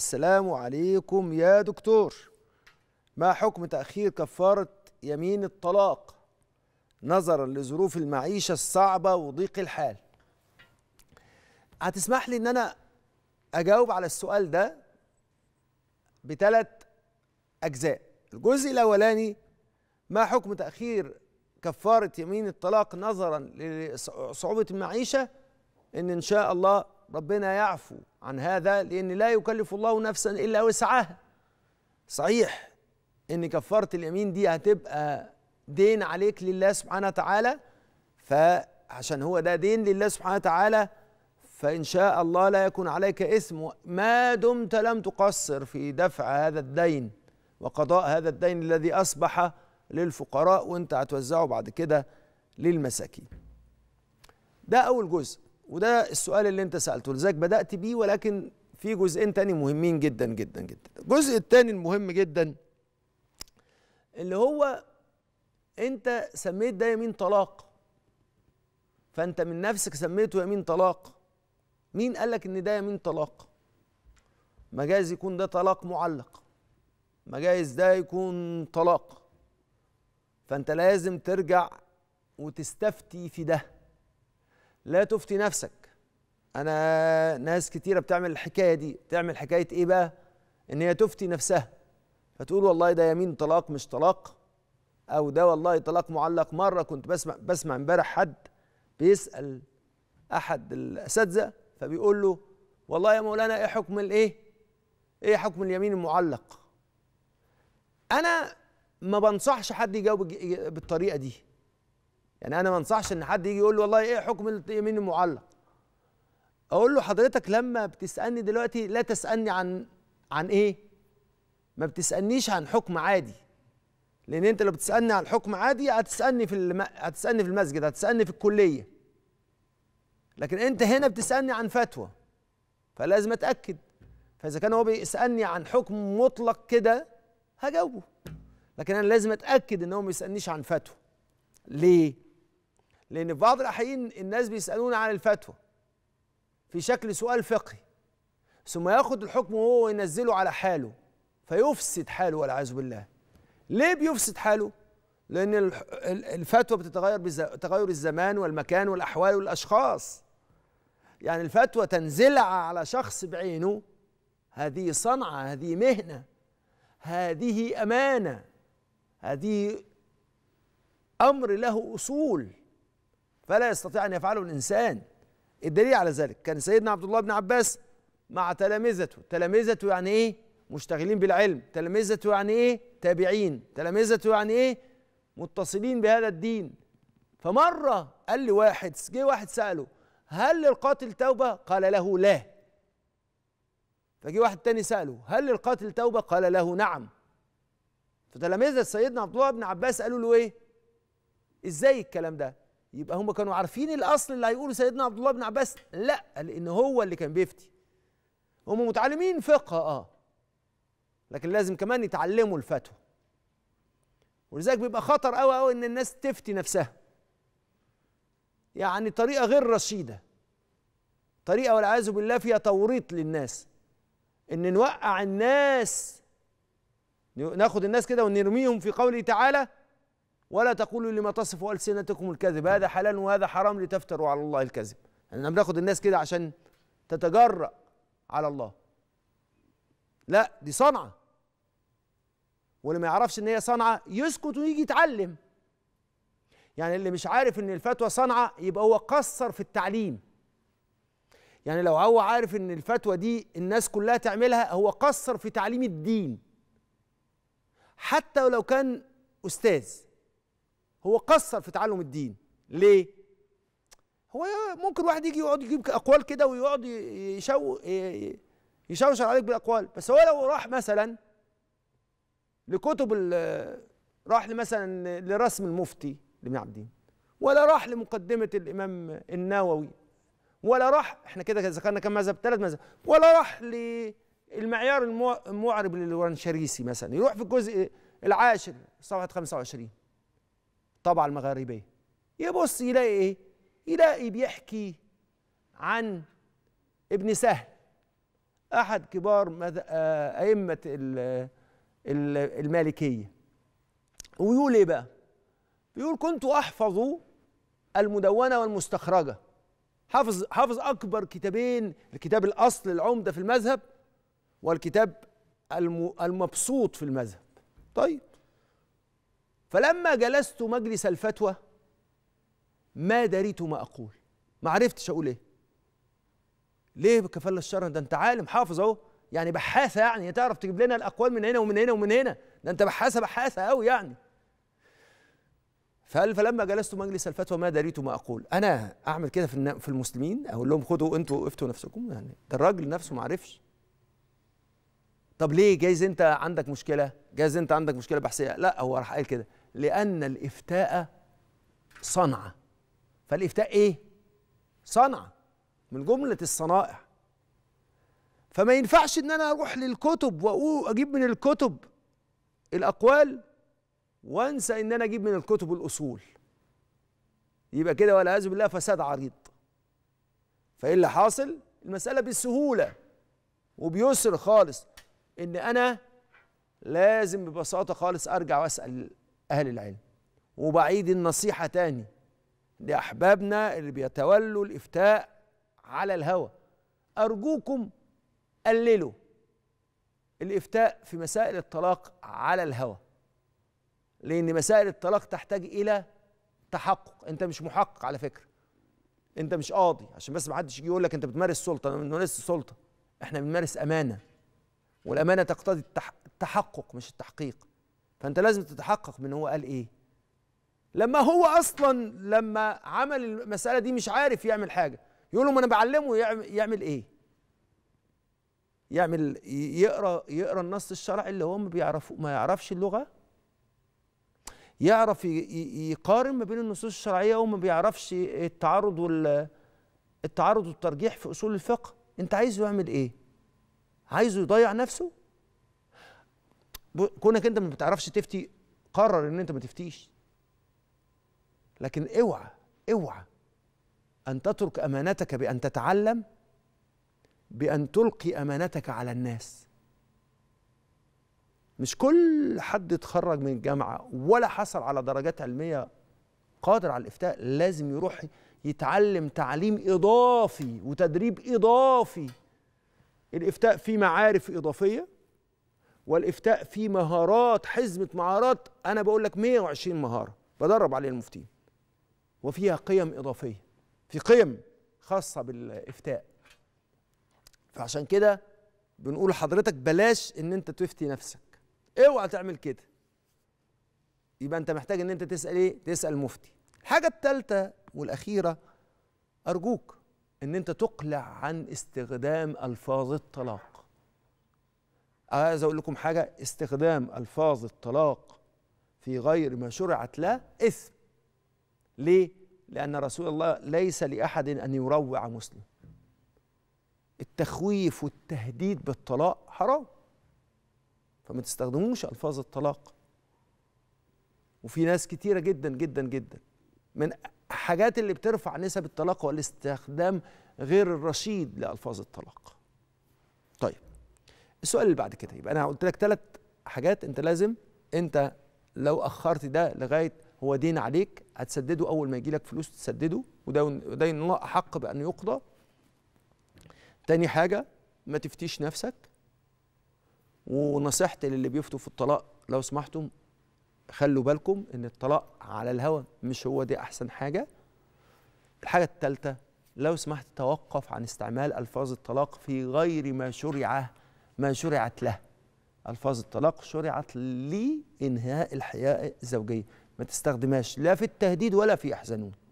السلام عليكم يا دكتور ما حكم تأخير كفارة يمين الطلاق نظرا لظروف المعيشة الصعبة وضيق الحال هتسمح لي ان انا اجاوب على السؤال ده بثلاث اجزاء الجزء الاولاني ما حكم تاخير كفاره يمين الطلاق نظرا لصعوبه المعيشه ان ان شاء الله ربنا يعفو عن هذا لأن لا يكلف الله نفسا إلا وسعها صحيح إن كفارة اليمين دي هتبقى دين عليك لله سبحانه وتعالى فعشان هو ده دين لله سبحانه وتعالى فإن شاء الله لا يكون عليك إثم ما دمت لم تقصر في دفع هذا الدين وقضاء هذا الدين الذي أصبح للفقراء وأنت هتوزعه بعد كده للمساكين ده أول جزء وده السؤال اللي انت سالته لذلك بدات بيه ولكن في جزئين تاني مهمين جدا جدا جدا الجزء التاني المهم جدا اللي هو انت سميت ده يمين طلاق فانت من نفسك سميته يمين طلاق مين قالك ان ده يمين طلاق ما جايز يكون ده طلاق معلق ما جايز ده يكون طلاق فانت لازم ترجع وتستفتي في ده لا تفتي نفسك انا ناس كتيره بتعمل الحكايه دي تعمل حكايه ايه بقى ان هي تفتي نفسها فتقول والله ده يمين طلاق مش طلاق او ده والله طلاق معلق مره كنت بسمع بسمع امبارح حد بيسال احد الاساتذه فبيقول له والله يا مولانا ايه حكم الايه ايه حكم اليمين المعلق انا ما بنصحش حد يجاوب بالطريقه دي يعني انا ما انصحش ان حد يجي يقول لي والله ايه حكم اليمين المعلق اقول له حضرتك لما بتسالني دلوقتي لا تسالني عن عن ايه ما بتسالنيش عن حكم عادي لان انت لو بتسالني عن حكم عادي هتسالني في الم... هتسالني في المسجد هتسالني في الكليه لكن انت هنا بتسالني عن فتوى فلازم اتاكد فاذا كان هو بيسالني عن حكم مطلق كده هجاوبه لكن انا لازم اتاكد ان هو ما بيسالنيش عن فتوى ليه لأن في بعض الأحيان الناس بيسألون عن الفتوى في شكل سؤال فقهي ثم ياخد الحكم وهو وينزله على حاله فيفسد حاله والعياذ بالله ليه بيفسد حاله؟ لأن الفتوى بتتغير بتغير الزمان والمكان والأحوال والأشخاص يعني الفتوى تنزل على شخص بعينه هذه صنعة هذه مهنة هذه أمانة هذه أمر له أصول فلا يستطيع أن يفعله الإنسان الدليل على ذلك كان سيدنا عبد الله بن عباس مع تلامذته تلامذته يعني إيه مشتغلين بالعلم تلامذته يعني إيه تابعين تلامذته يعني إيه متصلين بهذا الدين فمرة قال لي واحد جه واحد سأله هل للقاتل توبة قال له لا فجه واحد تاني سأله هل للقاتل توبة قال له نعم فتلامذة سيدنا عبد الله بن عباس قالوا له ايه ازاي الكلام ده يبقى هم كانوا عارفين الاصل اللي هيقوله سيدنا عبد الله بن عباس لا لان هو اللي كان بيفتي هم متعلمين فقه اه لكن لازم كمان يتعلموا الفتوى ولذلك بيبقى خطر قوي قوي ان الناس تفتي نفسها يعني طريقه غير رشيده طريقه والعياذ بالله فيها توريط للناس ان نوقع الناس ناخد الناس كده ونرميهم في قوله تعالى ولا تقولوا لما تصفوا ألسنتكم الكذب هذا حلال وهذا حرام لتفتروا على الله الكذب احنا بناخد الناس كده عشان تتجرأ على الله لا دي صنعة واللي ما يعرفش ان هي صنعة يسكت ويجي يتعلم يعني اللي مش عارف ان الفتوى صنعة يبقى هو قصر في التعليم يعني لو هو عارف ان الفتوى دي الناس كلها تعملها هو قصر في تعليم الدين حتى لو كان استاذ هو قصر في تعلم الدين ليه هو ممكن واحد يجي يقعد يجيب اقوال كده ويقعد يشو يشوشر عليك بالاقوال بس هو لو راح مثلا لكتب راح مثلا لرسم المفتي لابن عبد الدين ولا راح لمقدمه الامام النووي ولا راح احنا كده ذكرنا كم مذهب ثلاث مذاهب ولا راح للمعيار المعرب للورنشريسي مثلا يروح في الجزء العاشر صفحه 25 الطبعة المغاربية يبص يلاقي إيه؟ يلاقي بيحكي عن ابن سهل أحد كبار آه، أئمة المالكية ويقول إيه بقى؟ بيقول كنت أحفظ المدونة والمستخرجة حافظ حافظ أكبر كتابين الكتاب الأصل العمدة في المذهب والكتاب المبسوط في المذهب طيب فلما جلست مجلس الفتوى ما دريت ما أقول ما عرفتش أقول إيه ليه بكفل الشر ده أنت عالم حافظ أهو يعني بحاثة يعني تعرف تجيب لنا الأقوال من هنا ومن هنا ومن هنا ده أنت بحاثة بحاثة أوي يعني فقال فلما جلست مجلس الفتوى ما دريت ما اقول انا اعمل كده في المسلمين اقول لهم خدوا انتوا افتوا نفسكم يعني ده الراجل نفسه ما عرفش طب ليه جايز انت عندك مشكله جايز انت عندك مشكله بحثيه لا هو راح قال كده لأن الإفتاء صنعة فالإفتاء إيه؟ صنعة من جملة الصنائع فما ينفعش إن أنا أروح للكتب وأجيب من الكتب الأقوال وأنسى إن أنا أجيب من الكتب الأصول يبقى كده والعياذ بالله فساد عريض فإيه اللي حاصل؟ المسألة بالسهولة وبيسر خالص إن أنا لازم ببساطة خالص أرجع وأسأل أهل العلم وبعيد النصيحة تاني لأحبابنا اللي بيتولوا الإفتاء على الهوى أرجوكم قللوا الإفتاء في مسائل الطلاق على الهوى لأن مسائل الطلاق تحتاج إلى تحقق أنت مش محقق على فكرة أنت مش قاضي عشان بس ما حدش يجي يقول لك أنت بتمارس سلطة أنا بنمارس سلطة إحنا بنمارس أمانة والأمانة تقتضي التحقق مش التحقيق فانت لازم تتحقق من هو قال ايه لما هو اصلا لما عمل المساله دي مش عارف يعمل حاجه يقول له ما انا بعلمه يعمل, يعمل ايه يعمل يقرا يقرا النص الشرعي اللي هو ما بيعرفه ما يعرفش اللغه يعرف يقارن ما بين النصوص الشرعيه وما بيعرفش التعرض وال التعرض والترجيح في اصول الفقه انت عايزه يعمل ايه عايزه يضيع نفسه كونك انت ما بتعرفش تفتي قرر ان انت ما تفتيش لكن اوعى اوعى ان تترك امانتك بان تتعلم بان تلقي امانتك على الناس مش كل حد اتخرج من الجامعه ولا حصل على درجات علميه قادر على الافتاء لازم يروح يتعلم تعليم اضافي وتدريب اضافي الافتاء فيه معارف اضافيه والافتاء فيه مهارات حزمه مهارات انا بقول لك 120 مهاره بدرب عليها المفتين وفيها قيم اضافيه في قيم خاصه بالافتاء فعشان كده بنقول لحضرتك بلاش ان انت تفتي نفسك اوعى تعمل كده يبقى انت محتاج ان انت تسال ايه تسال مفتي الحاجه الثالثه والاخيره ارجوك ان انت تقلع عن استخدام الفاظ الطلاق عايز اقول لكم حاجه استخدام الفاظ الطلاق في غير ما شرعت له اثم ليه لان رسول الله ليس لاحد ان يروع مسلم التخويف والتهديد بالطلاق حرام فما تستخدموش الفاظ الطلاق وفي ناس كتيره جدا جدا جدا من حاجات اللي بترفع نسب الطلاق هو الاستخدام غير الرشيد لألفاظ الطلاق طيب السؤال اللي بعد كده يبقى انا قلت لك ثلاث حاجات انت لازم انت لو اخرت ده لغايه هو دين عليك هتسدده اول ما يجي لك فلوس تسدده وده دين الله احق بان يقضى تاني حاجه ما تفتيش نفسك ونصيحتي للي بيفتوا في الطلاق لو سمحتم خلوا بالكم ان الطلاق على الهوى مش هو دي احسن حاجه الحاجه الثالثه لو سمحت توقف عن استعمال الفاظ الطلاق في غير ما شرع ما شرعت له الفاظ الطلاق شرعت لانهاء الحياه الزوجيه ما تستخدمهاش لا في التهديد ولا في احزنون